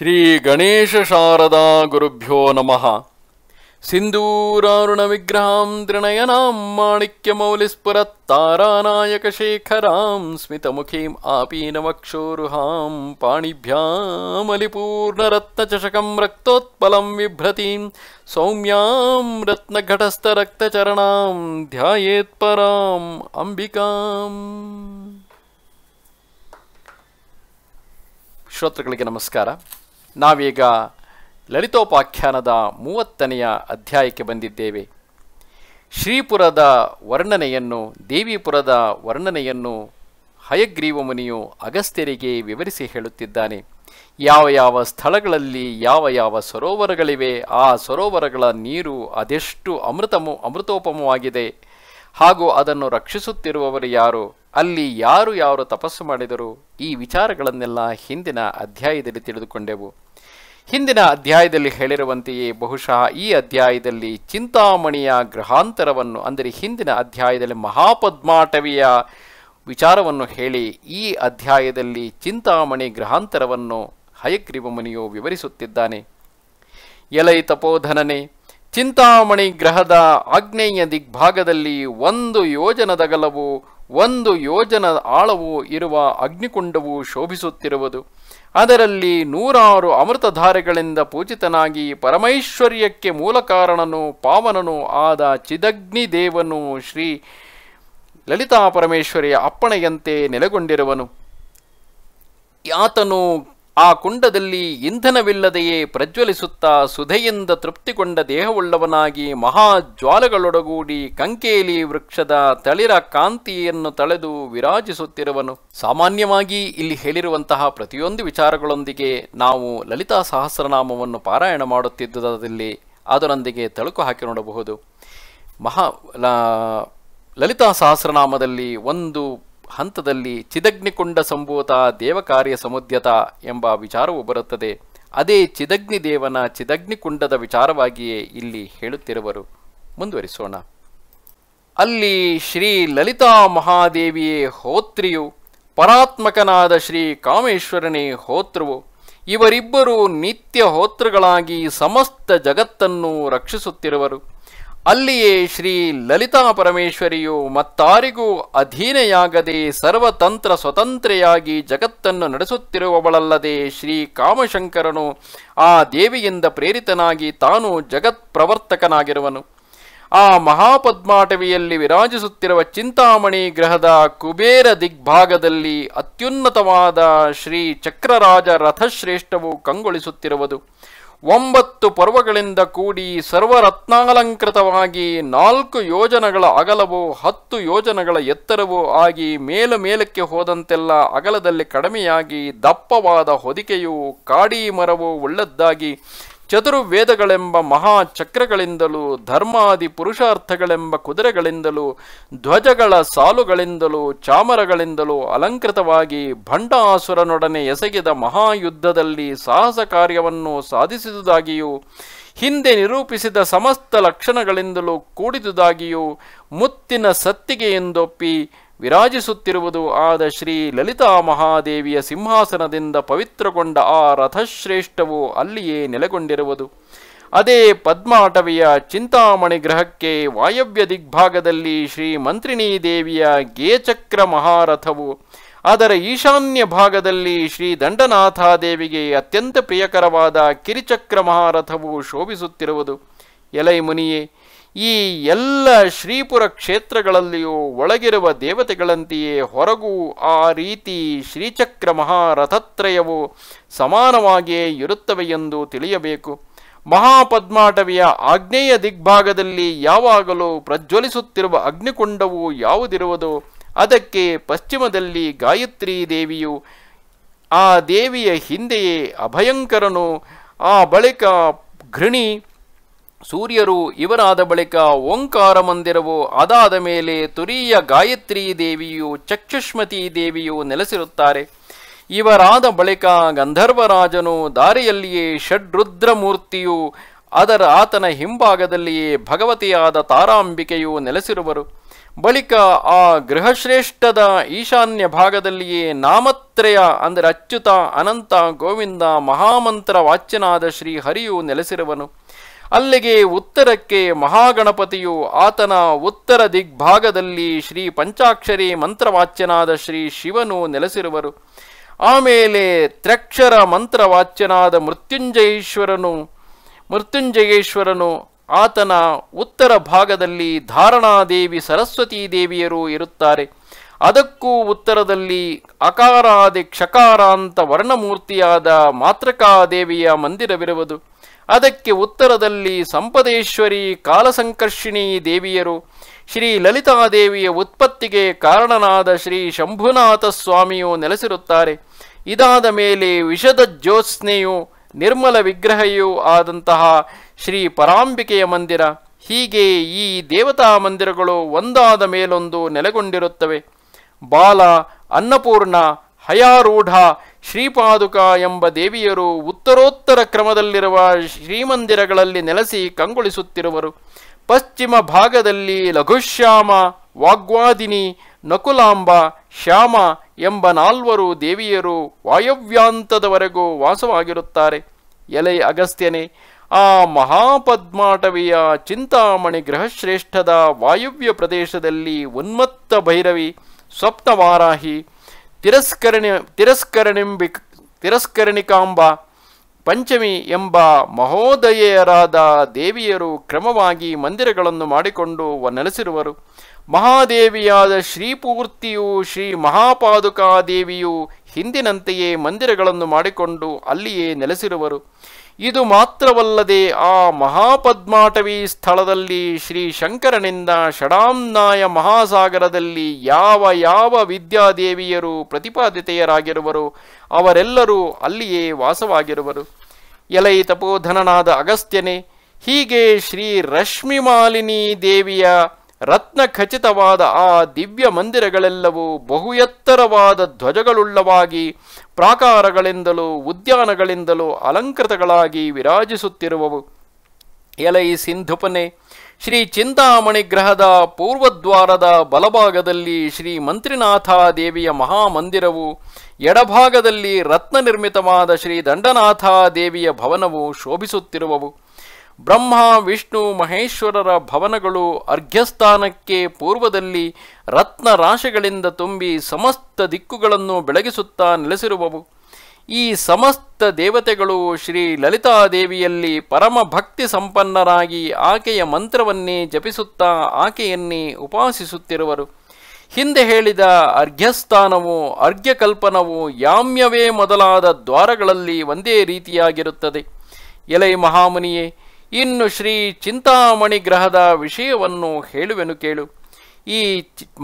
ಶ್ರೀ ಗಣೇಶ ಶಾರದಾ ಗುರುಭ್ಯೋ ನಮಃ ಸಿಂಧೂರಾರುಣ ವಿಗ್ರಹಾಂ ತ್ರಿನಯನಾಂ ಮಾಣಿಕ್ಯಮೌಲಿಸ್ಪುರತ್ತಾರಾನಾಯಕಶೇಖರಾಂ ಸ್ಮಿತಮುಖೀಂ ಆಪೀನಮಕ್ಷೋರುಹಾಂ ಪಾಣಿಭ್ಯಾಮಲಿಪೂರ್ಣರತ್ನಚಷಕಂ ರಕ್ತೋತ್ಪಲಂ ಬಿಭ್ರತೀಂ ಸೌಮ್ಯಾಂ ರತ್ನಘಟಸ್ಥರಕ್ತಚರಣಾಂ ಧ್ಯಾಯೇತ್ಪರಾಂ ಅಂಬಿಕಾಂ ಶ್ರೋತೃಗಳಿಗೆ ನಮಸ್ಕಾರ ನಾವೀಗ ಲಲಿತೋಪಾಖ್ಯಾನದ ಮೂವತ್ತನೆಯ ಅಧ್ಯಾಯಕ್ಕೆ ಬಂದಿದ್ದೇವೆ ಶ್ರೀಪುರದ ವರ್ಣನೆಯನ್ನು ದೇವಿಪುರದ ವರ್ಣನೆಯನ್ನು ಹಯಗ್ರೀವ ಮುನಿಯು ಅಗಸ್ತ್ಯರಿಗೆ ವಿವರಿಸಿ ಹೇಳುತ್ತಿದ್ದಾನೆ ಯಾವ ಯಾವ ಸ್ಥಳಗಳಲ್ಲಿ ಯಾವ ಯಾವ ಸರೋವರಗಳಿವೆ ಆ ಸರೋವರಗಳ ನೀರು ಅದೆಷ್ಟು ಅಮೃತಮು ಅಮೃತೋಪಮವಾಗಿದೆ ಹಾಗೂ ಅದನ್ನು ರಕ್ಷಿಸುತ್ತಿರುವವರು ಯಾರು ಅಲ್ಲಿ ಯಾರು ಯಾರು ತಪಸ್ಸು ಮಾಡಿದರು ಈ ವಿಚಾರಗಳನ್ನೆಲ್ಲ ಹಿಂದಿನ ಅಧ್ಯಾಯದಲ್ಲಿ ತಿಳಿದುಕೊಂಡೆವು ಹಿಂದಿನ ಅಧ್ಯಾಯದಲ್ಲಿ ಹೇಳಿರುವಂತೆಯೇ ಬಹುಶಃ ಈ ಅಧ್ಯಾಯದಲ್ಲಿ ಚಿಂತಾಮಣಿಯ ಗ್ರಹಾಂತರವನ್ನು ಅಂದರೆ ಹಿಂದಿನ ಅಧ್ಯಾಯದಲ್ಲಿ ಮಹಾಪದ್ಮಾಟವಿಯ ವಿಚಾರವನ್ನು ಹೇಳಿ ಈ ಅಧ್ಯಾಯದಲ್ಲಿ ಚಿಂತಾಮಣಿ ಗ್ರಹಾಂತರವನ್ನು ಹಯಗ್ರೀವ ಮುನಿಯು ವಿವರಿಸುತ್ತಿದ್ದಾನೆ ಎಲೈ ತಪೋಧನನೆ ಚಿಂತಾಮಣಿ ಗ್ರಹದ ಆಗ್ನೇಯ ದಿಗ್ಭಾಗದಲ್ಲಿ ಒಂದು ಯೋಜನದಗಲವು ಒಂದು ಯೋಜನ ಆಳವು ಇರುವ ಅಗ್ನಿಕುಂಡವು ಶೋಭಿಸುತ್ತಿರುವುದು ಅದರಲ್ಲಿ ನೂರಾರು ಅಮೃತಧಾರೆಗಳಿಂದ ಪೂಜಿತನಾಗಿ ಪರಮೈಶ್ವರ್ಯಕ್ಕೆ ಮೂಲ ಕಾರಣನು ಪಾವನನು ಆದ ಚಿದಗ್ನಿ ದೇವನು ಶ್ರೀ ಲಲಿತಾ ಪರಮೇಶ್ವರಿಯ ಅಪ್ಪಣೆಯಂತೆ ನೆಲೆಗೊಂಡಿರುವನು ಆತನು ಆ ಕುಂಡದಲ್ಲಿ ಇಂಧನವಿಲ್ಲದೆಯೇ ಪ್ರಜ್ವಲಿಸುತ್ತಾ ಸುಧೆಯಿಂದ ತೃಪ್ತಿಗೊಂಡ ದೇಹವುಳ್ಳವನಾಗಿ ಮಹಾಜ್ವಾಲಗಳೊಡಗೂಡಿ ಕಂಕೇಲಿ ವೃಕ್ಷದ ತಳಿರ ಕಾಂತಿಯನ್ನು ತಳೆದು ವಿರಾಜಿಸುತ್ತಿರುವನು ಸಾಮಾನ್ಯವಾಗಿ ಇಲ್ಲಿ ಹೇಳಿರುವಂತಹ ಪ್ರತಿಯೊಂದು ವಿಚಾರಗಳೊಂದಿಗೆ ನಾವು ಲಲಿತಾ ಸಹಸ್ರನಾಮವನ್ನು ಪಾರಾಯಣ ಮಾಡುತ್ತಿದ್ದುದರಲ್ಲಿ ಅದರೊಂದಿಗೆ ತಳುಕು ಹಾಕಿ ನೋಡಬಹುದು ಮಹಾ ಲಲಿತಾ ಸಹಸ್ರನಾಮದಲ್ಲಿ ಒಂದು ಹಂತದಲ್ಲಿ ಚಿದಗ್ನಿಕೊಂಡ ಸಂಭೂತ ದೇವಕಾರ್ಯ ಸಮುದ್ಯತ ಎಂಬ ವಿಚಾರವು ಬರುತ್ತದೆ ಅದೇ ಚಿದಗ್ನಿ ದೇವನ ಚಿದಗ್ನಿಕುಂಡದ ವಿಚಾರವಾಗಿಯೇ ಇಲ್ಲಿ ಹೇಳುತ್ತಿರುವರು ಮುಂದುವರಿಸೋಣ ಅಲ್ಲಿ ಶ್ರೀ ಲಲಿತಾ ಮಹಾದೇವಿಯೇ ಹೋತ್ರಿಯು ಪರಾತ್ಮಕನಾದ ಶ್ರೀ ಕಾಮೇಶ್ವರನೇ ಹೋತ್ರವು ಇವರಿಬ್ಬರು ನಿತ್ಯ ಹೋತ್ರಗಳಾಗಿ ಸಮಸ್ತ ಜಗತ್ತನ್ನು ರಕ್ಷಿಸುತ್ತಿರುವರು ಅಲ್ಲಿಯೇ ಶ್ರೀ ಲಲಿತಾ ಪರಮೇಶ್ವರಿಯು ಮತ್ತಾರಿಗೂ ಅಧೀನೆಯಾಗದೆ ಸರ್ವತಂತ್ರ ಸ್ವತಂತ್ರೆಯಾಗಿ ಜಗತ್ತನ್ನು ನಡೆಸುತ್ತಿರುವವಳಲ್ಲದೆ ಶ್ರೀ ಕಾಮಶಂಕರನು ಆ ದೇವಿಯಿಂದ ಪ್ರೇರಿತನಾಗಿ ತಾನು ಜಗತ್ ಪ್ರವರ್ತಕನಾಗಿರುವನು ಆ ಮಹಾಪದ್ಮಾಟವಿಯಲ್ಲಿ ವಿರಾಜಿಸುತ್ತಿರುವ ಚಿಂತಾಮಣಿ ಗ್ರಹದ ಕುಬೇರ ದಿಗ್ಭಾಗದಲ್ಲಿ ಅತ್ಯುನ್ನತವಾದ ಶ್ರೀ ಚಕ್ರರಾಜ ರಥಶ್ರೇಷ್ಠವು ಕಂಗೊಳಿಸುತ್ತಿರುವುದು ಒಂಬತ್ತು ಪರ್ವಗಳಿಂದ ಕೂಡಿ ಸರ್ವರತ್ನಾಲಂಕೃತವಾಗಿ ನಾಲ್ಕು ಯೋಜನಗಳ ಅಗಲವು ಹತ್ತು ಯೋಜನಗಳ ಎತ್ತರವೋ ಆಗಿ ಮೇಲು ಮೇಲಕ್ಕೆ ಹೋದಂತೆಲ್ಲ ಅಗಲದಲ್ಲಿ ಕಡಿಮೆಯಾಗಿ ದಪ್ಪವಾದ ಹೊದಿಕೆಯು ಕಾಡಿ ಮರವು ಒಳ್ಳೆದ್ದಾಗಿ ಚತುರ್ವೇದಗಳೆಂಬ ಮಹಾಚಕ್ರಗಳಿಂದಲೂ ಧರ್ಮಾದಿ ಪುರುಷಾರ್ಥಗಳೆಂಬ ಕುದುರೆಗಳಿಂದಲೂ ಧ್ವಜಗಳ ಸಾಲುಗಳಿಂದಲೂ ಚಾಮರಗಳಿಂದಲೂ ಅಲಂಕೃತವಾಗಿ ಭಂಡಾಸುರನೊಡನೆ ಎಸಗಿದ ಮಹಾಯುದ್ಧದಲ್ಲಿ ಸಾಹಸ ಕಾರ್ಯವನ್ನು ಸಾಧಿಸಿದುದಾಗಿಯೂ ಹಿಂದೆ ನಿರೂಪಿಸಿದ ಸಮಸ್ತ ಲಕ್ಷಣಗಳಿಂದಲೂ ಕೂಡಿದುದಾಗಿಯೂ ಮುತ್ತಿನ ಎಂದೊಪ್ಪಿ ವಿರಾಜಿಸುತ್ತಿರುವುದು ಆದ ಶ್ರೀ ಲಲಿತಾ ಮಹಾದೇವಿಯ ಸಿಂಹಾಸನದಿಂದ ಪವಿತ್ರಗೊಂಡ ಆ ರಥಶ್ರೇಷ್ಠವು ಅಲ್ಲಿಯೇ ನೆಲೆಗೊಂಡಿರುವುದು ಅದೇ ಪದ್ಮಾಟವಿಯ ಚಿಂತಾಮಣಿ ಗ್ರಹಕ್ಕೆ ವಾಯವ್ಯ ದಿಗ್ಭಾಗದಲ್ಲಿ ಶ್ರೀ ಮಂತ್ರಿಣೀ ದೇವಿಯ ಗೇಚಕ್ರ ಮಹಾರಥವು ಅದರ ಈಶಾನ್ಯ ಭಾಗದಲ್ಲಿ ಶ್ರೀ ದಂಡನಾಥಾದೇವಿಗೆ ಅತ್ಯಂತ ಪ್ರಿಯಕರವಾದ ಕಿರಿಚಕ್ರ ಮಹಾರಥವು ಶೋಭಿಸುತ್ತಿರುವುದು ಎಲೈ ಮುನಿಯೇ ಈ ಎಲ್ಲ ಶ್ರೀಪುರ ಕ್ಷೇತ್ರಗಳಲ್ಲಿಯೂ ಒಳಗಿರುವ ದೇವತೆಗಳಂತೆಯೇ ಹೊರಗೂ ಆ ರೀತಿ ಶ್ರೀಚಕ್ರ ಮಹಾರಥತ್ರಯವು ಸಮಾನವಾಗಿಯೇ ಇರುತ್ತವೆ ಎಂದು ತಿಳಿಯಬೇಕು ಮಹಾಪದ್ಮಾಟವಿಯ ಆಗ್ನೇಯ ದಿಗ್ಭಾಗದಲ್ಲಿ ಯಾವಾಗಲೂ ಪ್ರಜ್ವಲಿಸುತ್ತಿರುವ ಅಗ್ನಿಕುಂಡವು ಯಾವುದಿರುವುದೋ ಅದಕ್ಕೆ ಪಶ್ಚಿಮದಲ್ಲಿ ಗಾಯತ್ರಿ ದೇವಿಯು ಆ ದೇವಿಯ ಹಿಂದೆಯೇ ಅಭಯಂಕರನು ಆ ಬಳಿಕ ಘೃಣಿ ಸೂರ್ಯರು ಇವರಾದ ಬಳಿಕ ಓಂಕಾರ ಮಂದಿರವು ಅದಾದ ಮೇಲೆ ತುರಿಯ ಗಾಯತ್ರಿ ದೇವಿಯು ಚಕ್ಷುಷ್ಮತಿ ದೇವಿಯು ನೆಲೆಸಿರುತ್ತಾರೆ ಇವರಾದ ಬಳಿಕ ಗಂಧರ್ವರಾಜನು ದಾರಿಯಲ್ಲಿಯೇ ಷಡ್ರುದ್ರ ಮೂರ್ತಿಯು ಅದರ ಆತನ ಹಿಂಭಾಗದಲ್ಲಿಯೇ ಭಗವತಿಯಾದ ತಾರಾಂಬಿಕೆಯು ನೆಲೆಸಿರುವರು ಬಳಿಕ ಆ ಗೃಹಶ್ರೇಷ್ಠದ ಈಶಾನ್ಯ ಭಾಗದಲ್ಲಿಯೇ ನಾಮತ್ರಯ ಅಂದರೆ ಅಚ್ಯುತ ಅನಂತ ಗೋವಿಂದ ಮಹಾಮಂತ್ರ ವಾಚ್ಯನಾದ ಶ್ರೀ ನೆಲೆಸಿರುವನು ಅಲ್ಲಿಗೆ ಉತ್ತರಕ್ಕೆ ಮಹಾಗಣಪತಿಯು ಆತನ ಉತ್ತರ ದಿಗ್ಭಾಗದಲ್ಲಿ ಶ್ರೀ ಪಂಚಾಕ್ಷರಿ ಮಂತ್ರವಾಚ್ಯನಾದ ಶ್ರೀ ಶಿವನು ನೆಲೆಸಿರುವರು ಆಮೇಲೆ ತ್ರಕ್ಷರ ಮಂತ್ರವಾಚ್ಯನಾದ ಮೃತ್ಯುಂಜಯೇಶ್ವರನು ಮೃತ್ಯುಂಜಯೇಶ್ವರನು ಆತನ ಉತ್ತರ ಭಾಗದಲ್ಲಿ ಧಾರಣಾದೇವಿ ಸರಸ್ವತೀ ದೇವಿಯರು ಇರುತ್ತಾರೆ ಅದಕ್ಕೂ ಉತ್ತರದಲ್ಲಿ ಅಕಾರಾದಿ ಕ್ಷಕಾರಾಂತ ವರ್ಣಮೂರ್ತಿಯಾದ ಮಾತೃಕಾದೇವಿಯ ಮಂದಿರವಿರುವುದು ಅದಕ್ಕೆ ಉತ್ತರದಲ್ಲಿ ಸಂಪದೇಶ್ವರಿ ಕಾಲಸಂಕರ್ಷಿಣಿ ದೇವಿಯರು ಶ್ರೀ ಲಲಿತಾದೇವಿಯ ಉತ್ಪತ್ತಿಗೆ ಕಾರಣನಾದ ಶ್ರೀ ಶಂಭುನಾಥ ಸ್ವಾಮಿಯು ನೆಲೆಸಿರುತ್ತಾರೆ ಇದಾದ ಮೇಲೆ ವಿಷದ ಜ್ಯೋತ್ಸ್ನೆಯು ನಿರ್ಮಲ ವಿಗ್ರಹಯೂ ಆದಂತಹ ಶ್ರೀ ಪರಾಂಬಿಕೆಯ ಮಂದಿರ ಹೀಗೆ ಈ ದೇವತಾ ಮಂದಿರಗಳು ಒಂದಾದ ಮೇಲೊಂದು ನೆಲೆಗೊಂಡಿರುತ್ತವೆ ಬಾಲ ಅನ್ನಪೂರ್ಣ ಹಯಾರೂಢ ಶ್ರೀಪಾದುಕ ಎಂಬ ದೇವಿಯರು ಉತ್ತರೋತ್ತರ ಕ್ರಮದಲ್ಲಿರುವ ಶ್ರೀಮಂದಿರಗಳಲ್ಲಿ ನೆಲೆಸಿ ಕಂಗೊಳಿಸುತ್ತಿರುವರು ಪಶ್ಚಿಮ ಭಾಗದಲ್ಲಿ ಲಘುಶ್ಯಾಮ ವಾಗ್ವಾದಿನಿ ನಕುಲಾಂಬ ಶ್ಯಾಮ ಎಂಬ ನಾಲ್ವರು ದೇವಿಯರು ವಾಯವ್ಯಾಂತದವರೆಗೂ ವಾಸವಾಗಿರುತ್ತಾರೆ ಎಲೆ ಅಗಸ್ತ್ಯನೇ ಆ ಮಹಾಪದ್ಮಾಟವಿಯ ಚಿಂತಾಮಣಿ ಗೃಹಶ್ರೇಷ್ಠದ ವಾಯುವ್ಯ ಪ್ರದೇಶದಲ್ಲಿ ಉನ್ಮತ್ತ ಭೈರವಿ ಸ್ವಪ್ನವಾರಾಹಿ ತಿರಸ್ಕರಣಿ ತಿರಸ್ಕರಣಿಂಬಿ ತಿರಸ್ಕರಣಿಕಾಂಬ ಪಂಚಮಿ ಎಂಬ ಮಹೋದಯರಾದ ದೇವಿಯರು ಕ್ರಮವಾಗಿ ಮಂದಿರಗಳನ್ನು ಮಾಡಿಕೊಂಡು ನೆಲೆಸಿರುವರು ಮಹಾದೇವಿಯಾದ ಶ್ರೀಪೂರ್ತಿಯು ಶ್ರೀ ಮಹಾಪಾದುಕಾದೇವಿಯು ಹಿಂದಿನಂತೆಯೇ ಮಂದಿರಗಳನ್ನು ಮಾಡಿಕೊಂಡು ಅಲ್ಲಿಯೇ ನೆಲೆಸಿರುವರು ಇದು ಮಾತ್ರವಲ್ಲದೆ ಆ ಮಹಾಪದ್ಮಾಟವಿ ಸ್ಥಳದಲ್ಲಿ ಶ್ರೀ ಶಂಕರನಿಂದ ಷಡಾಂನಾಯ ಮಹಾಸಾಗರದಲ್ಲಿ ಯಾವ ಯಾವ ವಿದ್ಯಾದೇವಿಯರು ಪ್ರತಿಪಾದಿತೆಯರಾಗಿರುವರು ಅವರೆಲ್ಲರೂ ಅಲ್ಲಿಯೇ ವಾಸವಾಗಿರುವರು ಎಲೈ ತಪೋಧನನಾದ ಅಗಸ್ತ್ಯನೇ ಹೀಗೆ ಶ್ರೀ ರಶ್ಮಿಮಾಲಿನಿ ದೇವಿಯ ರತ್ನ ಖಚಿತವಾದ ಆ ದಿವ್ಯ ಮಂದಿರಗಳೆಲ್ಲವೂ ಬಹು ಎತ್ತರವಾದ ಧ್ವಜಗಳುಳ್ಳವಾಗಿ ಪ್ರಾಕಾರಗಳಿಂದಲೂ ಉದ್ಯಾನಗಳಿಂದಲೂ ಅಲಂಕೃತಗಳಾಗಿ ವಿರಾಜಿಸುತ್ತಿರುವವು ಎಲೈ ಸಿಂಧುಪನೆ ಶ್ರೀ ಚಿಂತಾಮಣಿ ಗ್ರಹದ ಪೂರ್ವದ್ವಾರದ ಬಲಭಾಗದಲ್ಲಿ ಶ್ರೀ ಮಂತ್ರಿನಾಥ ದೇವಿಯ ಮಹಾಮಂದಿರವು ಎಡಭಾಗದಲ್ಲಿ ರತ್ನ ನಿರ್ಮಿತವಾದ ಶ್ರೀ ದಂಡನಾಥ ದೇವಿಯ ಭವನವು ಶೋಭಿಸುತ್ತಿರುವವು ಬ್ರಹ್ಮ ವಿಷ್ಣು ಮಹೇಶ್ವರರ ಭವನಗಳು ಅರ್ಘ್ಯಸ್ಥಾನಕ್ಕೆ ಪೂರ್ವದಲ್ಲಿ ರತ್ನ ತುಂಬಿ ಸಮಸ್ತ ದಿಕ್ಕುಗಳನ್ನು ಬೆಳಗಿಸುತ್ತಾ ನೆಲೆಸಿರುವವು ಈ ಸಮಸ್ತ ದೇವತೆಗಳು ಶ್ರೀ ಲಲಿತಾದೇವಿಯಲ್ಲಿ ಪರಮ ಭಕ್ತಿ ಸಂಪನ್ನರಾಗಿ ಆಕೆಯ ಮಂತ್ರವನ್ನೇ ಜಪಿಸುತ್ತಾ ಆಕೆಯನ್ನೇ ಉಪಾಸಿಸುತ್ತಿರುವರು ಹಿಂದೆ ಹೇಳಿದ ಅರ್ಘ್ಯಸ್ಥಾನವು ಅರ್ಘ್ಯಕಲ್ಪನವು ಯಾಮ್ಯವೇ ಮೊದಲಾದ ದ್ವಾರಗಳಲ್ಲಿ ಒಂದೇ ರೀತಿಯಾಗಿರುತ್ತದೆ ಎಲೈ ಮಹಾಮುನಿಯೇ ಇನ್ನು ಶ್ರೀ ಚಿಂತಾಮಣಿ ಗ್ರಹದ ವಿಷಯವನ್ನು ಹೇಳುವೆನು ಕೇಳು ಈ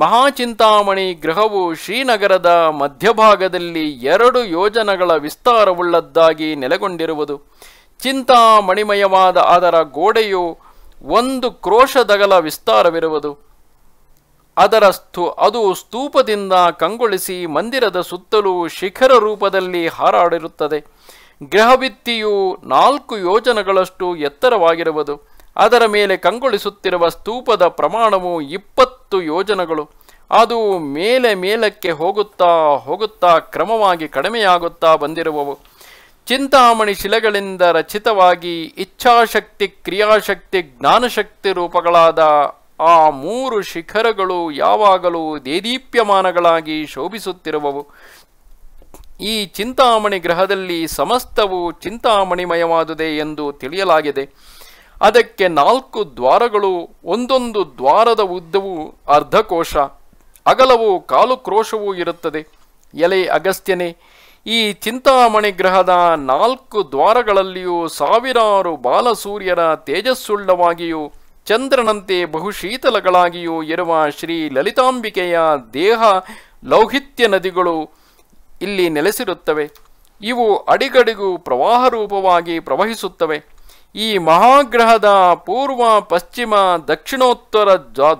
ಮಹಾಚಿಂತಾಮಣಿ ಗ್ರಹವು ಶ್ರೀನಗರದ ಮಧ್ಯಭಾಗದಲ್ಲಿ ಎರಡು ಯೋಜನೆಗಳ ವಿಸ್ತಾರವುಳ್ಳದ್ದಾಗಿ ನೆಲೆಗೊಂಡಿರುವುದು ಚಿಂತಾಮಣಿಮಯವಾದ ಅದರ ಗೋಡೆಯು ಒಂದು ಕ್ರೋಶದಗಲ ವಿಸ್ತಾರವಿರುವುದು ಅದರ ಸ್ಥೂ ಅದು ಸ್ತೂಪದಿಂದ ಕಂಗೊಳಿಸಿ ಮಂದಿರದ ಸುತ್ತಲೂ ಶಿಖರ ರೂಪದಲ್ಲಿ ಹಾರಾಡಿರುತ್ತದೆ ಗ್ರಹಭಿತ್ತಿಯು ನಾಲ್ಕು ಯೋಜನಗಳಷ್ಟು ಎತ್ತರವಾಗಿರುವುದು ಅದರ ಮೇಲೆ ಕಂಗೊಳಿಸುತ್ತಿರುವ ಸ್ತೂಪದ ಪ್ರಮಾಣವು ಇಪ್ಪತ್ತು ಯೋಜನಗಳು ಅದು ಮೇಲೆ ಮೇಲಕ್ಕೆ ಹೋಗುತ್ತಾ ಹೋಗುತ್ತಾ ಕ್ರಮವಾಗಿ ಕಡಿಮೆಯಾಗುತ್ತಾ ಬಂದಿರುವವು ಚಿಂತಾಮಣಿ ಶಿಲೆಗಳಿಂದ ರಚಿತವಾಗಿ ಇಚ್ಛಾಶಕ್ತಿ ಕ್ರಿಯಾಶಕ್ತಿ ಜ್ಞಾನಶಕ್ತಿ ರೂಪಗಳಾದ ಆ ಮೂರು ಶಿಖರಗಳು ಯಾವಾಗಲೂ ದೇದೀಪ್ಯಮಾನಗಳಾಗಿ ಶೋಭಿಸುತ್ತಿರುವವು ಈ ಚಿಂತಾಮಣಿ ಗ್ರಹದಲ್ಲಿ ಸಮಸ್ತವು ಚಿಂತಾಮಣಿಮಯವಾದುದೇ ಎಂದು ತಿಳಿಯಲಾಗಿದೆ ಅದಕ್ಕೆ ನಾಲ್ಕು ದ್ವಾರಗಳು ಒಂದೊಂದು ದ್ವಾರದ ಉದ್ದವು ಅರ್ಧಕೋಶ ಅಗಲವು ಕಾಲುಕ್ರೋಶವೂ ಇರುತ್ತದೆ ಎಲೆ ಅಗಸ್ತ್ಯನೇ ಈ ಚಿಂತಾಮಣಿ ಗ್ರಹದ ನಾಲ್ಕು ದ್ವಾರಗಳಲ್ಲಿಯೂ ಸಾವಿರಾರು ಬಾಲಸೂರ್ಯರ ತೇಜಸ್ಸುಳ್ಳವಾಗಿಯೂ ಚಂದ್ರನಂತೆ ಬಹುಶೀತಲಗಳಾಗಿಯೂ ಇರುವ ಶ್ರೀ ಲಲಿತಾಂಬಿಕೆಯ ದೇಹ ಲೌಹಿತ್ಯ ನದಿಗಳು ಇಲ್ಲಿ ನೆಲೆಸಿರುತ್ತವೆ ಇವು ಅಡಿಗಡಿಗೂ ಪ್ರವಾಹ ರೂಪವಾಗಿ ಪ್ರವಹಿಸುತ್ತವೆ ಈ ಮಹಾಗ್ರಹದ ಪೂರ್ವ ಪಶ್ಚಿಮ ದಕ್ಷಿಣೋತ್ತರ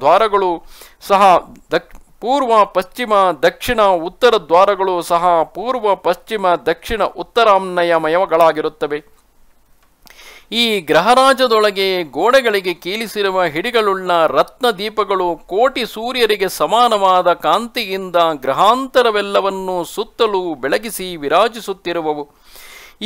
ದ್ವಾರಗಳು ಸಹ ದಕ್ ಪೂರ್ವ ಪಶ್ಚಿಮ ದಕ್ಷಿಣ ಉತ್ತರ ದ್ವಾರಗಳು ಸಹ ಪೂರ್ವ ಪಶ್ಚಿಮ ದಕ್ಷಿಣ ಉತ್ತರಾನ್ವಯಮಯಗಳಾಗಿರುತ್ತವೆ ಈ ಗ್ರಹರಾಜದೊಳಗೆ ಗೋಡೆಗಳಿಗೆ ಕೀಲಿಸಿರುವ ಹಿಡಿಗಳುಳ್ಳ ರತ್ನ ದೀಪಗಳು ಕೋಟಿ ಸೂರ್ಯರಿಗೆ ಸಮಾನವಾದ ಕಾಂತಿಯಿಂದ ಗ್ರಹಾಂತರವೆಲ್ಲವನ್ನೂ ಸುತ್ತಲೂ ಬೆಳಗಿಸಿ ವಿರಾಜಿಸುತ್ತಿರುವವು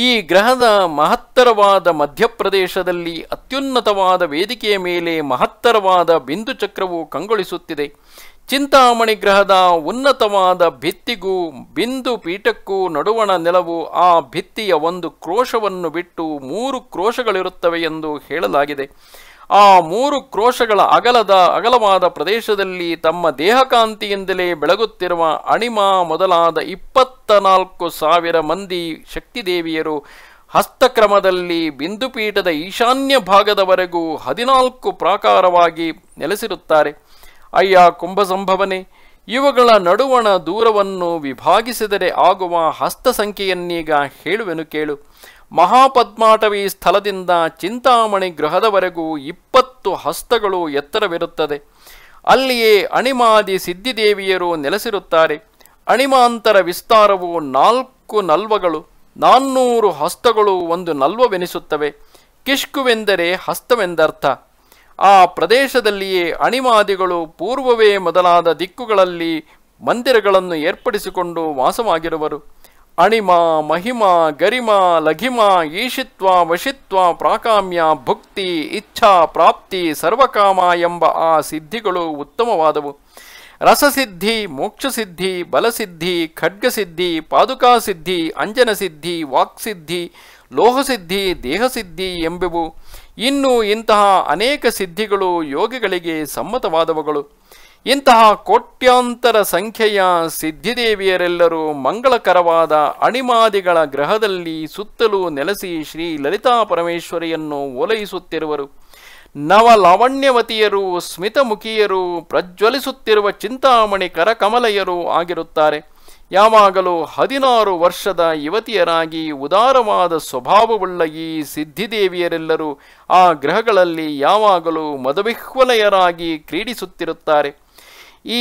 ಈ ಗ್ರಹದ ಮಹತ್ತರವಾದ ಮಧ್ಯಪ್ರದೇಶದಲ್ಲಿ ಅತ್ಯುನ್ನತವಾದ ವೇದಿಕೆಯ ಮೇಲೆ ಮಹತ್ತರವಾದ ಬಿಂದುಚಕ್ರವು ಕಂಗೊಳಿಸುತ್ತಿದೆ ಚಿಂತಾಮಣಿ ಗ್ರಹದ ಉನ್ನತವಾದ ಭಿತ್ತಿಗೂ ಬಿಂದು ಪೀಠಕ್ಕೂ ನಡುವಣ ನೆಲವು ಆ ಭಿತ್ತಿಯ ಒಂದು ಕ್ರೋಶವನ್ನು ಬಿಟ್ಟು ಮೂರು ಕ್ರೋಶಗಳಿರುತ್ತವೆ ಎಂದು ಹೇಳಲಾಗಿದೆ ಆ ಮೂರು ಕ್ರೋಶಗಳ ಅಗಲದ ಅಗಲವಾದ ಪ್ರದೇಶದಲ್ಲಿ ತಮ್ಮ ದೇಹಕಾಂತಿಯಿಂದಲೇ ಬೆಳಗುತ್ತಿರುವ ಅಣಿಮ ಮೊದಲಾದ ಇಪ್ಪತ್ತ ನಾಲ್ಕು ಸಾವಿರ ಮಂದಿ ಶಕ್ತಿದೇವಿಯರು ಹಸ್ತಕ್ರಮದಲ್ಲಿ ಬಿಂದುಪೀಠದ ಈಶಾನ್ಯ ಭಾಗದವರೆಗೂ ಹದಿನಾಲ್ಕು ಪ್ರಾಕಾರವಾಗಿ ನೆಲೆಸಿರುತ್ತಾರೆ ಅಯ್ಯ ಕುಂಭಸಂಭವನೆ ಇವುಗಳ ನಡುವಣ ದೂರವನ್ನು ವಿಭಾಗಿಸಿದರೆ ಆಗುವ ಹಸ್ತ ಸಂಖ್ಯೆಯನ್ನೀಗ ಹೇಳುವೆನು ಕೇಳು ಮಹಾಪದ್ಮಾಟವಿ ಸ್ಥಳದಿಂದ ಚಿಂತಾಮಣಿ ಗ್ರಹದವರೆಗೂ ಇಪ್ಪತ್ತು ಹಸ್ತಗಳು ಎತ್ತರವಿರುತ್ತದೆ ಅಲ್ಲಿಯೇ ಅಣಿಮಾದಿ ಸಿದ್ಧಿದೇವಿಯರು ನೆಲೆಸಿರುತ್ತಾರೆ ಅಣಿಮಾಂತರ ವಿಸ್ತಾರವು ನಾಲ್ಕು ನಲ್ವಗಳು ನಾನ್ನೂರು ಹಸ್ತಗಳು ಒಂದು ನಲ್ವವೆನಿಸುತ್ತವೆ ಕಿಷ್ಕುವೆಂದರೆ ಹಸ್ತವೆಂದರ್ಥ ಆ ಪ್ರದೇಶದಲ್ಲಿಯೇ ಅಣಿಮಾದಿಗಳು ಪೂರ್ವವೇ ಮೊದಲಾದ ದಿಕ್ಕುಗಳಲ್ಲಿ ಮಂದಿರಗಳನ್ನು ಏರ್ಪಡಿಸಿಕೊಂಡು ವಾಸವಾಗಿರುವರು ಅಣಿಮ ಮಹಿಮ ಗರಿಮ ಲಘಿಮ ಈಶಿತ್ವ ವಶಿತ್ವ ಪ್ರಾಕಾಮ್ಯ ಭುಕ್ತಿ ಇಚ್ಛಾ ಪ್ರಾಪ್ತಿ ಸರ್ವಕಾಮ ಎಂಬ ಆ ಸಿದ್ಧಿಗಳು ಉತ್ತಮವಾದವು ರಸಸಿದ್ಧಿ ಮೋಕ್ಷಸಿದ್ಧಿ ಬಲಸಿದ್ಧಿ ಖಡ್ಗಸಿದ್ಧಿ ಪಾದುಕಾಸಿದ್ಧಿ ಅಂಜನಸಿದ್ಧಿ ವಾಕ್ಸಿದ್ಧಿ ಲೋಹಸಿದ್ಧಿ ದೇಹಸಿದ್ಧಿ ಎಂಬೆವು ಇನ್ನು ಇಂತಹ ಅನೇಕ ಸಿದ್ಧಿಗಳು ಯೋಗಿಗಳಿಗೆ ಸಮ್ಮತವಾದವುಗಳು ಇಂತಹ ಕೋಟ್ಯಾಂತರ ಸಂಖ್ಯೆಯ ಸಿದ್ಧಿದೇವಿಯರೆಲ್ಲರೂ ಮಂಗಳಕರವಾದ ಅಣಿಮಾದಿಗಳ ಗ್ರಹದಲ್ಲಿ ಸುತ್ತಲೂ ನೆಲೆಸಿ ಶ್ರೀ ಲಲಿತಾ ಪರಮೇಶ್ವರಿಯನ್ನು ಓಲೈಸುತ್ತಿರುವರು ನವಲಾವಣ್ಯವತಿಯರು ಸ್ಮಿತಮುಖಿಯರು ಪ್ರಜ್ವಲಿಸುತ್ತಿರುವ ಚಿಂತಾಮಣಿ ಕರಕಮಲೆಯರು ಆಗಿರುತ್ತಾರೆ ಯಾವಾಗಲೂ ಹದಿನಾರು ವರ್ಷದ ಯುವತಿಯರಾಗಿ ಉದಾರವಾದ ಸ್ವಭಾವವುಳ್ಳ ಈ ಸಿದ್ಧಿದೇವಿಯರೆಲ್ಲರೂ ಆ ಗ್ರಹಗಳಲ್ಲಿ ಯಾವಾಗಲೂ ಮದವಿಹ್ವಲಯರಾಗಿ ಕ್ರೀಡಿಸುತ್ತಿರುತ್ತಾರೆ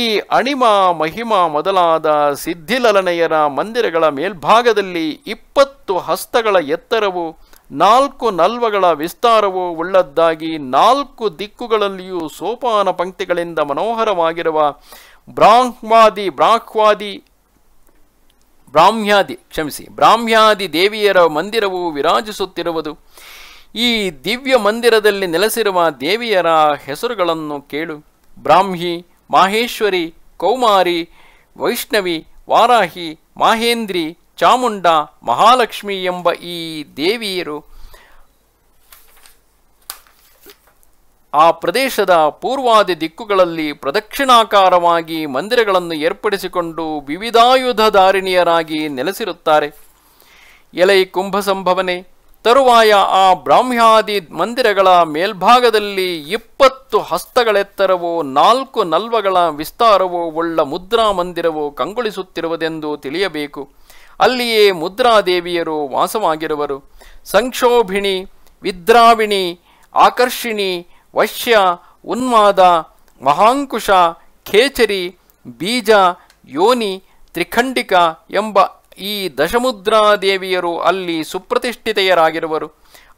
ಈ ಅಣಿಮ ಮಹಿಮ ಮೊದಲಾದ ಸಿದ್ಧಿಲಲನೆಯರ ಮಂದಿರಗಳ ಮೇಲ್ಭಾಗದಲ್ಲಿ ಇಪ್ಪತ್ತು ಹಸ್ತಗಳ ಎತ್ತರವು ನಾಲ್ಕು ನಲ್ವಗಳ ವಿಸ್ತಾರವು ಉಳ್ಳದ್ದಾಗಿ ನಾಲ್ಕು ದಿಕ್ಕುಗಳಲ್ಲಿಯೂ ಸೋಪಾನ ಪಂಕ್ತಿಗಳಿಂದ ಮನೋಹರವಾಗಿರುವ ಬ್ರಾಹ್ಮಾದಿ ಬ್ರಾಹ್ವಾದಿ ಬ್ರಾಹ್ಮ್ಯಾದಿ ಕ್ಷಮಿಸಿ ಬ್ರಾಹ್ಮ್ಯಾದಿ ದೇವಿಯರ ಮಂದಿರವು ವಿರಾಜಿಸುತ್ತಿರುವುದು ಈ ದಿವ್ಯ ಮಂದಿರದಲ್ಲಿ ನೆಲೆಸಿರುವ ದೇವಿಯರ ಹೆಸರುಗಳನ್ನು ಕೇಳು ಬ್ರಾಹ್ಮಿ ಮಾಹೇಶ್ವರಿ ಕೌಮಾರಿ ವೈಷ್ಣವಿ ವಾರಾಹಿ ಮಾಹೇಂದ್ರಿ ಚಾಮುಂಡ ಮಹಾಲಕ್ಷ್ಮಿ ಎಂಬ ಈ ದೇವಿಯರು ಆ ಪ್ರದೇಶದ ಪೂರ್ವಾದಿ ದಿಕ್ಕುಗಳಲ್ಲಿ ಪ್ರದಕ್ಷಿಣಾಕಾರವಾಗಿ ಮಂದಿರಗಳನ್ನು ಏರ್ಪಡಿಸಿಕೊಂಡು ವಿವಿಧಾಯುಧಧಾರಿಣಿಯರಾಗಿ ನೆಲೆಸಿರುತ್ತಾರೆ ಎಲೈ ಕುಂಭ ಸಂಭವನೆ ತರುವಾಯ ಆ ಬ್ರಾಹ್ಮ್ಯಾದಿ ಮಂದಿರಗಳ ಮೇಲ್ಭಾಗದಲ್ಲಿ ಇಪ್ಪತ್ತು ಹಸ್ತಗಳೆತ್ತರವೋ ನಾಲ್ಕು ನಲ್ವಗಳ ವಿಸ್ತಾರವೋ ಒಳ್ಳ ಮುದ್ರಾ ಮಂದಿರವೋ ಕಂಗೊಳಿಸುತ್ತಿರುವುದೆಂದು ತಿಳಿಯಬೇಕು ಅಲ್ಲಿಯೇ ಮುದ್ರಾದೇವಿಯರು ವಾಸವಾಗಿರುವರು ಸಂಕ್ಷೋಭಿಣಿ ವಿದ್ರಾವಿಣಿ ಆಕರ್ಷಿಣಿ ವಶ್ಯ ಉನ್ಮಾದ ಮಹಾಂಕುಶ ಖೇಚರಿ ಬೀಜ ಯೋನಿ ತ್ರಿಖಂಡಿಕ ಎಂಬ ಈ ದಶಮುದ್ರಾದೇವಿಯರು ಅಲ್ಲಿ ಸುಪ್ರತಿಷ್ಠಿತೆಯರಾಗಿರುವರು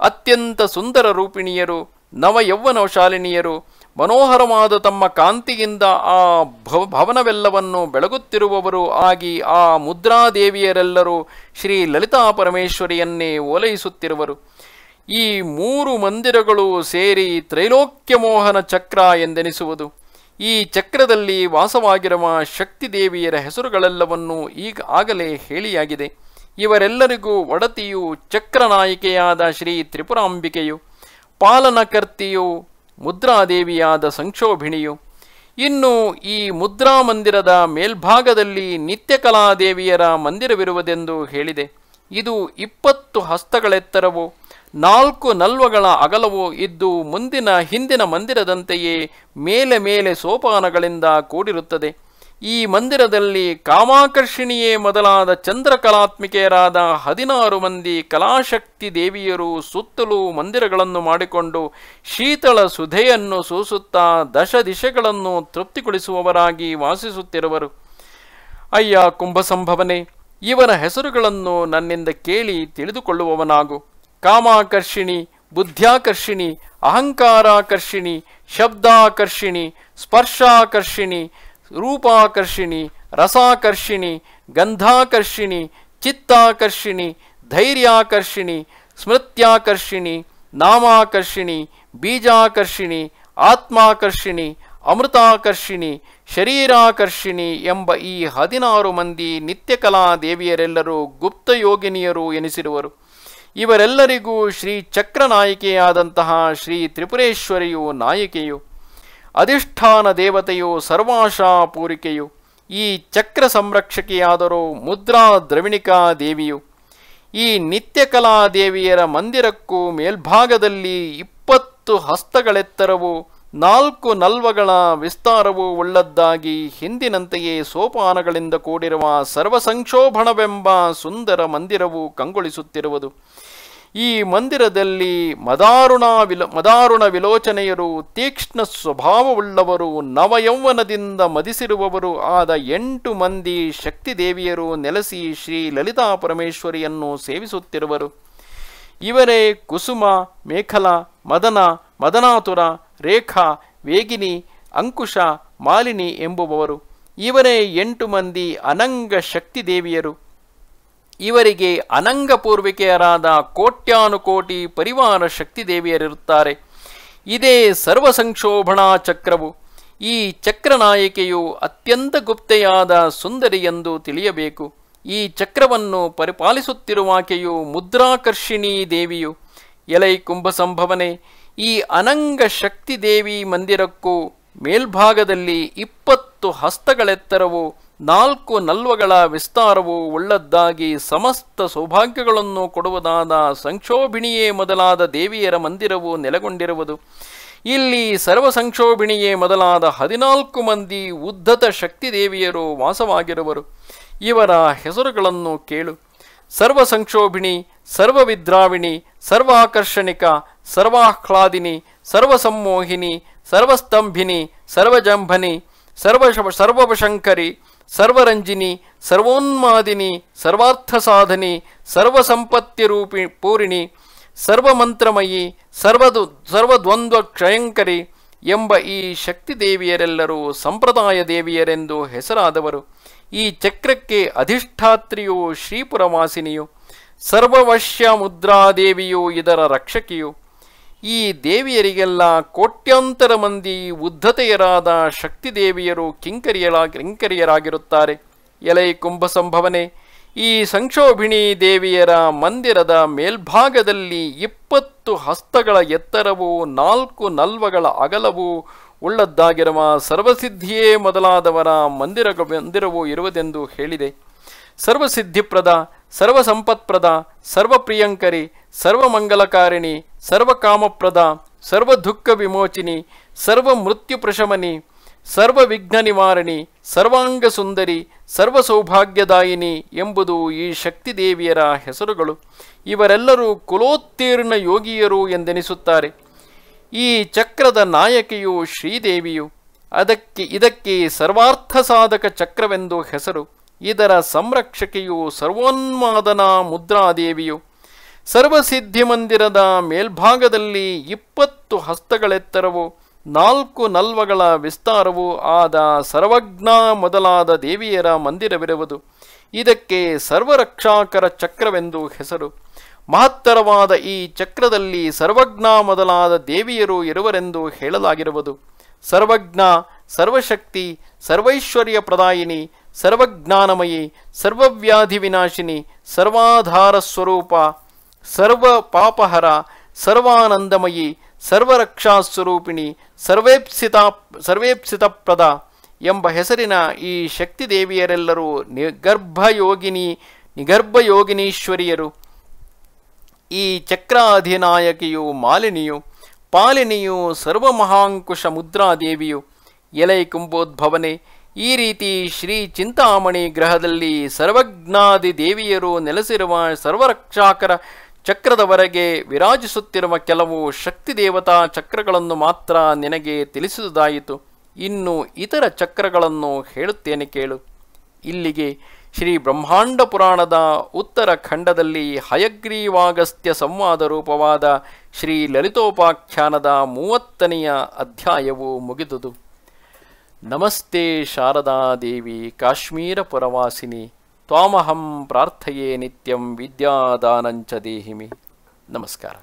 ಅತ್ಯಂತ ಸುಂದರ ರೂಪಿಣಿಯರು ನವಯೌವನಶಾಲಿನಿಯರು ಮನೋಹರವಾದ ತಮ್ಮ ಕಾಂತಿಯಿಂದ ಆ ಭವ ಭವನವೆಲ್ಲವನ್ನು ಬೆಳಗುತ್ತಿರುವವರು ಆಗಿ ಆ ಮುದ್ರಾದೇವಿಯರೆಲ್ಲರೂ ಶ್ರೀ ಲಲಿತಾ ಪರಮೇಶ್ವರಿಯನ್ನೇ ಓಲೈಸುತ್ತಿರುವರು ಈ ಮೂರು ಮಂದಿರಗಳು ಸೇರಿ ತ್ರೈಲೋಕ್ಯಮೋಹನ ಚಕ್ರ ಎಂದೆನಿಸುವುದು ಈ ಚಕ್ರದಲ್ಲಿ ವಾಸವಾಗಿರುವ ಶಕ್ತಿದೇವಿಯರ ಹೆಸರುಗಳೆಲ್ಲವನ್ನೂ ಈಗ ಆಗಲೇ ಹೇಳಿಯಾಗಿದೆ ಇವರೆಲ್ಲರಿಗೂ ಒಡತಿಯು ಚಕ್ರನಾಯಿಕೆಯಾದ ಶ್ರೀ ತ್ರಿಪುರಾಂಬಿಕೆಯು ಪಾಲನಕರ್ತಿಯು ಮುದ್ರಾದೇವಿಯಾದ ಸಂಕ್ಷೋಭಿಣಿಯು ಇನ್ನು ಈ ಮುದ್ರಾ ಮಂದಿರದ ಮೇಲ್ಭಾಗದಲ್ಲಿ ನಿತ್ಯಕಲಾದೇವಿಯರ ಮಂದಿರವಿರುವುದೆಂದು ಹೇಳಿದೆ ಇದು ಇಪ್ಪತ್ತು ಹಸ್ತಗಳೆತ್ತರವು ನಾಲ್ಕು ನಲ್ವಗಳ ಅಗಲವು ಇದ್ದು ಮುಂದಿನ ಹಿಂದಿನ ಮಂದಿರದಂತೆಯೇ ಮೇಲೆ ಮೇಲೆ ಸೋಪಾನಗಳಿಂದ ಕೂಡಿರುತ್ತದೆ ಈ ಮಂದಿರದಲ್ಲಿ ಕಾಮಾಕರ್ಷಿಣಿಯೇ ಮೊದಲಾದ ಚಂದ್ರಕಲಾತ್ಮಿಕೆಯರಾದ ಹದಿನಾರು ಮಂದಿ ಕಲಾಶಕ್ತಿ ದೇವಿಯರು ಸುತ್ತಲೂ ಮಂದಿರಗಳನ್ನು ಮಾಡಿಕೊಂಡು ಶೀತಳ ಸುಧೆಯನ್ನು ಸೂಸುತ್ತಾ ದಶ ದಿಶೆಗಳನ್ನು ತೃಪ್ತಿಗೊಳಿಸುವವರಾಗಿ ವಾಸಿಸುತ್ತಿರುವರು ಅಯ್ಯ ಸಂಭವನೆ ಇವರ ಹೆಸರುಗಳನ್ನು ನನ್ನಿಂದ ಕೇಳಿ ತಿಳಿದುಕೊಳ್ಳುವವನಾಗು ಕಾಮಾಕರ್ಷಿಣಿ ಬುದ್ಧ್ಯಾಕರ್ಷಿಣಿ ಅಹಂಕಾರಾಕರ್ಷಿಣಿ ಶಬ್ದಾಕರ್ಷಿಣಿ ಸ್ಪರ್ಶಾಕರ್ಷಿಣಿ ರೂಪಾಕರ್ಷಿಣಿ ರಸಾಕರ್ಷಿಣಿ ಗಂಧಾಕರ್ಷಿಣಿ ಚಿತ್ತಾಕರ್ಷಿಣಿ ಧೈರ್ಯಾಕರ್ಷಿಣಿ ಸ್ಮೃತ್ಯಾಕರ್ಷಿಣಿ ನಾಮಾಕರ್ಷಿಣಿ ಬೀಜಾಕರ್ಷಿಣಿ ಆತ್ಮಾಕರ್ಷಿಣಿ ಅಮೃತಾಕರ್ಷಿಣಿ ಶರೀರಾಕರ್ಷಿಣಿ ಎಂಬ ಈ ಹದಿನಾರು ಮಂದಿ ನಿತ್ಯಕಲಾ ದೇವಿಯರೆಲ್ಲರೂ ಗುಪ್ತಯೋಗಿನಿಯರು ಎನಿಸಿರುವರು ಇವರೆಲ್ಲರಿಗೂ ಶ್ರೀ ಚಕ್ರ ನಾಯಕಿಯಾದಂತಹ ಶ್ರೀ ತ್ರಿಪುರೇಶ್ವರಿಯು ನಾಯಕಿಯು ಅಧಿಷ್ಠಾನ ದೇವತೆಯು ಸರ್ವಾಶಾ ಪೂರಿಕೆಯು ಈ ಚಕ್ರ ಸಂರಕ್ಷಕಿಯಾದರೂ ಮುದ್ರಾ ದ್ರವಿಣಿಕಾ ದೇವಿಯು ಈ ನಿತ್ಯಕಲಾ ದೇವಿಯರ ಮಂದಿರಕ್ಕೂ ಮೇಲ್ಭಾಗದಲ್ಲಿ ಇಪ್ಪತ್ತು ಹಸ್ತಗಳೆತ್ತರವು ನಾಲ್ಕು ನಲ್ವಗಳ ವಿಸ್ತಾರವು ಉಳ್ಳದ್ದಾಗಿ ಹಿಂದಿನಂತೆಯೇ ಸೋಪಾನಗಳಿಂದ ಕೂಡಿರುವ ಸರ್ವಸಂಕ್ಷೋಭಣವೆಂಬ ಸುಂದರ ಮಂದಿರವು ಕಂಗೊಳಿಸುತ್ತಿರುವುದು ಈ ಮಂದಿರದಲ್ಲಿ ಮದಾರುಣ ವಿಲೋ ಮದಾರುಣ ವಿಲೋಚನೆಯರು ತೀಕ್ಷ್ಣ ಸ್ವಭಾವವುಳ್ಳವರು ನವಯೌವನದಿಂದ ಮದಿಸಿರುವವರು ಆದ ಎಂಟು ಮಂದಿ ಶಕ್ತಿದೇವಿಯರು ನೆಲೆಸಿ ಶ್ರೀ ಲಲಿತಾ ಪರಮೇಶ್ವರಿಯನ್ನು ಸೇವಿಸುತ್ತಿರುವರು ಇವರೇ ಕುಸುಮ ಮೇಖಲ ಮದನ ಮದನಾತುರ ರೇಖಾ ವೇಗಿನಿ ಅಂಕುಶ ಮಾಲಿನಿ ಎಂಬುವವರು ಇವರೇ ಎಂಟು ಮಂದಿ ಅನಂಗ ಶಕ್ತಿ ದೇವಿಯರು ಇವರಿಗೆ ಅನಂಗ ಪೂರ್ವಿಕೆಯರಾದ ಕೋಟ್ಯಾನುಕೋಟಿ ಪರಿವಾರ ಶಕ್ತಿ ದೇವಿಯರಿರುತ್ತಾರೆ ಇದೇ ಸರ್ವ ಸಂಕ್ಷೋಭಣಾ ಚಕ್ರವು ಈ ಚಕ್ರನಾಯಿಕೆಯು ಅತ್ಯಂತ ಗುಪ್ತೆಯಾದ ಸುಂದರಿ ಎಂದು ತಿಳಿಯಬೇಕು ಈ ಚಕ್ರವನ್ನು ಪರಿಪಾಲಿಸುತ್ತಿರುವಾಕೆಯು ಮುದ್ರಾಕರ್ಷಿಣೀ ದೇವಿಯು ಎಲೈ ಕುಂಭ ಸಂಭವನೆ ಈ ಅನಂಗ ಶಕ್ತಿ ದೇವಿ ಮಂದಿರಕ್ಕೂ ಮೇಲ್ಭಾಗದಲ್ಲಿ ಇಪ್ಪತ್ತು ಹಸ್ತಗಳೆತ್ತರವು ನಾಲ್ಕು ನಲ್ವಗಳ ವಿಸ್ತಾರವು ಉಳ್ಳದ್ದಾಗಿ ಸಮಸ್ತ ಸೌಭಾಗ್ಯಗಳನ್ನು ಕೊಡುವುದಾದ ಸಂಕ್ಷೋಭಿಣಿಯೇ ಮೊದಲಾದ ದೇವಿಯರ ಮಂದಿರವು ನೆಲೆಗೊಂಡಿರುವುದು ಇಲ್ಲಿ ಸರ್ವ ಸಂಕ್ಷೋಭಿಣಿಯೇ ಮೊದಲಾದ ಹದಿನಾಲ್ಕು ಮಂದಿ ಉದ್ದತ ಶಕ್ತಿ ದೇವಿಯರು ವಾಸವಾಗಿರುವರು ಇವರ ಹೆಸರುಗಳನ್ನು ಕೇಳು ಸರ್ವ ಸಂಕ್ಷೋಭಿಣಿ ಸರ್ವವಿದ್ರಾವಿಣಿ ಸರ್ವಾಕರ್ಷಣಿಕ ಸರ್ವಾಹ್ಲಾದಿನಿ ಸರ್ವಸಮ್ಮೋಹಿನಿ ಸರ್ವಸ್ತಂಭಿನಿ ಸರ್ವಜಂಭನಿ ಸರ್ವ ಸರ್ವಶಂಕರಿ ಸರ್ವರಂಜಿನಿ ಸರ್ವೋನ್ಮಾದಿನಿ ಸರ್ವಾರ್ಥಸಾಧನಿ ಸರ್ವಸಂಪತ್ತಿರೂಪಿ ಪೂರಿಣಿ ಸರ್ವಮಂತ್ರಮಯಿ ಸರ್ವದು ಸರ್ವದ್ವಂದ್ವ ಕ್ಷಯಂಕರಿ ಎಂಬ ಈ ಶಕ್ತಿ ದೇವಿಯರೆಲ್ಲರೂ ಸಂಪ್ರದಾಯ ದೇವಿಯರೆಂದು ಹೆಸರಾದವರು ಈ ಚಕ್ರಕ್ಕೆ ಅಧಿಷ್ಠಾತ್ರಿಯು ಶ್ರೀಪುರವಾಸಿನಿಯು ಸರ್ವವಶ್ಯ ಮುದ್ರಾದೇವಿಯು ಇದರ ರಕ್ಷಕಿಯು ಈ ದೇವಿಯರಿಗೆಲ್ಲ ಕೋಟ್ಯಾಂತರ ಮಂದಿ ಉದ್ಧತೆಯರಾದ ಶಕ್ತಿದೇವಿಯರು ಕಿಂಕರಿಯಳ ಕಿಂಕರಿಯರಾಗಿರುತ್ತಾರೆ ಎಲೈ ಕುಂಭ ಸಂಭವನೆ ಈ ಸಂಕ್ಷೋಭಿಣಿ ದೇವಿಯರ ಮಂದಿರದ ಮೇಲ್ಭಾಗದಲ್ಲಿ ಇಪ್ಪತ್ತು ಹಸ್ತಗಳ ಎತ್ತರವು ನಾಲ್ಕು ನಲ್ವಗಳ ಅಗಲವು ಉಳ್ಳದ್ದಾಗಿರುವ ಸರ್ವಸಿದ್ಧಿಯೇ ಮೊದಲಾದವರ ಮಂದಿರ ಮಂದಿರವು ಇರುವುದೆಂದು ಹೇಳಿದೆ ಸರ್ವಸಿದ್ಧಿಪ್ರದ ಸರ್ವಸಂಪತ್ಪ್ರದ ಸರ್ವಪ್ರಿಯಂಕರಿ ಸರ್ವಮಂಗಲಕಾರಿಣಿ ಸರ್ವಕಾಮಪ್ರದ ದುಃಖ ವಿಮೋಚಿನಿ ಮೃತ್ಯು ಪ್ರಶಮನಿ ವಿಘ್ನ ನಿವಾರಣಿ ಸರ್ವಾಂಗ ಸುಂದರಿ ಸರ್ವ ಸೌಭಾಗ್ಯದಾಯಿನಿ ಎಂಬುದು ಈ ಶಕ್ತಿದೇವಿಯರ ಹೆಸರುಗಳು ಇವರೆಲ್ಲರೂ ಕುಲೋತ್ತೀರ್ಣ ಯೋಗಿಯರು ಎಂದೆನಿಸುತ್ತಾರೆ ಈ ಚಕ್ರದ ನಾಯಕಿಯು ಶ್ರೀದೇವಿಯು ಅದಕ್ಕೆ ಇದಕ್ಕೆ ಸರ್ವಾರ್ಥ ಸಾಧಕ ಚಕ್ರವೆಂದು ಹೆಸರು ಇದರ ಸಂರಕ್ಷಕೆಯು ಸರ್ವೋನ್ಮಾದನಾ ಮುದ್ರಾದೇವಿಯು ಸರ್ವಸಿದ್ಧಿ ಮಂದಿರದ ಮೇಲ್ಭಾಗದಲ್ಲಿ ಇಪ್ಪತ್ತು ಹಸ್ತಗಳೆತ್ತರವು ನಾಲ್ಕು ನಲ್ವಗಳ ವಿಸ್ತಾರವೂ ಆದ ಸರ್ವಜ್ಞ ಮೊದಲಾದ ದೇವಿಯರ ಮಂದಿರವಿರುವುದು ಇದಕ್ಕೆ ಸರ್ವರಕ್ಷಾಕರ ಚಕ್ರವೆಂದು ಹೆಸರು ಮಹತ್ತರವಾದ ಈ ಚಕ್ರದಲ್ಲಿ ಸರ್ವಜ್ಞ ಮೊದಲಾದ ದೇವಿಯರು ಇರುವರೆಂದು ಹೇಳಲಾಗಿರುವುದು ಸರ್ವಜ್ಞ ಸರ್ವಶಕ್ತಿ ಸರ್ವೈಶ್ವರ್ಯ ಪ್ರದಾಯಿನಿ ಸರ್ವಜ್ಞಾನಮಯಿ ಸರ್ವವ್ಯಾಧಿ ವಿನಾಶಿನಿ ಸರ್ವಾಧಾರ ಸ್ವರೂಪ ಸರ್ವ ಪಾಪಹರ ಸರ್ವಾನಂದಮಯಿ ಸರ್ವರಕ್ಷಾ ಸ್ವರೂಪಿಣಿ ಸರ್ವೇಪ್ಸಿತ ಸರ್ವೇಪ್ಸಿತಪ್ರದ ಎಂಬ ಹೆಸರಿನ ಈ ಶಕ್ತಿ ದೇವಿಯರೆಲ್ಲರೂ ನಿಗರ್ಭಯೋಗಿನಿ ನಿಗರ್ಭಯೋಗಿನೀಶ್ವರಿಯರು ಈ ಚಕ್ರಾಧಿನಾಯಕಿಯು ಮಾಲಿನಿಯು ಪಾಲಿನಿಯು ಸರ್ವಮಹಾಂಕುಶ ಮುದ್ರಾದೇವಿಯು ಎಲೈ ಕುಂಭೋದ್ಭವನೆ ಈ ರೀತಿ ಶ್ರೀ ಚಿಂತಾಮಣಿ ಗ್ರಹದಲ್ಲಿ ಸರ್ವಜ್ಞಾದಿ ದೇವಿಯರು ನೆಲೆಸಿರುವ ಸರ್ವರಕ್ಷಾಕರ ಚಕ್ರದವರೆಗೆ ವಿರಾಜಿಸುತ್ತಿರುವ ಕೆಲವು ಶಕ್ತಿ ದೇವತಾ ಚಕ್ರಗಳನ್ನು ಮಾತ್ರ ನಿನಗೆ ತಿಳಿಸುವುದಾಯಿತು ಇನ್ನು ಇತರ ಚಕ್ರಗಳನ್ನು ಹೇಳುತ್ತೇನೆ ಕೇಳು ಇಲ್ಲಿಗೆ ಶ್ರೀ ಬ್ರಹ್ಮಾಂಡ ಪುರಾಣದ ಉತ್ತರ ಖಂಡದಲ್ಲಿ ಹಯಗ್ರೀವಾಗಸ್ತ್ಯ ಸಂವಾದ ರೂಪವಾದ ಶ್ರೀ ಲಲಿತೋಪಾಖ್ಯಾನದ ಮೂವತ್ತನೆಯ ಅಧ್ಯಾಯವು ಮುಗಿದುದು ನಮಸ್ತೆ ಶಾರದಾದೇವಿ ಕಾಶ್ಮೀರ ಪುರವಾಸಿನಿ ತ್ವಾಮಹಂ ಪ್ರಾರ್ಥೆಯೇ ನಿತ್ಯಂ ವಿದ್ಯಾದಾನಂಚ ದೇಹಿಮಿ ನಮಸ್ಕಾರ